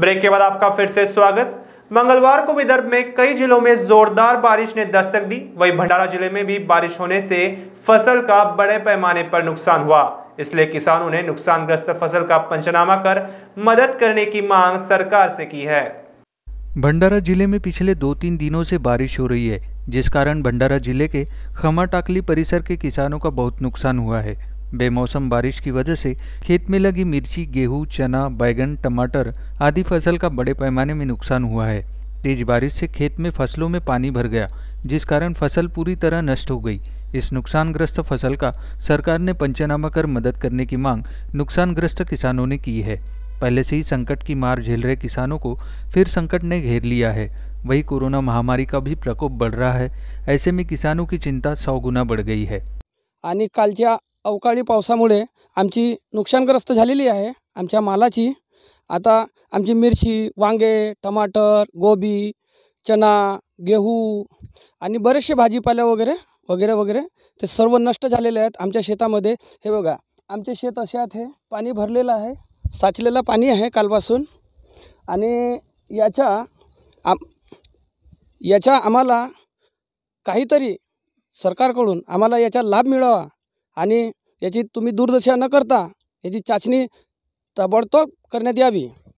break के बाद आपका फिर से स्वागत मंगलवार को विदर्भ में कई जिलों में जोरदार बारिश ने दस्तक दी वहीं भंडारा जिले में भी बारिश होने से फसल का बड़े पैमाने पर नुकसान हुआ इसलिए किसानों ने नुकसानग्रस्त फसल का पंचनामा कर मदद करने की मांग सरकार से की है भंडारा जिले में पिछले दो तीन दिनों से बारिश हो रही है जिस कारण भंडारा जिले के खमा टाकली परिसर के किसानों का बहुत नुकसान हुआ है बेमौसम बारिश की वजह से खेत में लगी मिर्ची गेहूं, चना बैगन टमाटर आदि फसल का बड़े पैमाने में नुकसान हुआ है तेज बारिश से खेत में फसलों में पानी भर गया जिस कारण फसल पूरी तरह नष्ट हो गई इस नुकसानग्रस्त फसल का सरकार ने पंचनामा कर मदद करने की मांग नुकसानग्रस्त किसानों ने की है पहले से ही संकट की मार झेल रहे किसानों को फिर संकट ने घेर लिया है वही कोरोना महामारी का भी प्रकोप बढ़ रहा है ऐसे में किसानों की चिंता सौ गुना बढ़ गई है आणि कालच्या अवकाळी पावसामुळे आमची नुकसानग्रस्त झालेली आहे आमच्या मालाची आता आमची मिरची वांगे टमाटर गोबी चना गेहू आणि बरेचसे भाजीपाल्या वगैरे वगैरे वगैरे ते सर्व नष्ट झालेले आहेत आमच्या शेतामध्ये हे बघा आमचे शेत असे आहेत हे पाणी भरलेलं आहे साचलेलं पाणी आहे कालपासून आणि याच्या आम याच्या आम्हाला काहीतरी सरकारकडून आम्हाला याचा लाभ मिळावा आणि याची तुम्ही दुर्दशा न करता याची चाचणी ताबडतोब करण्यात यावी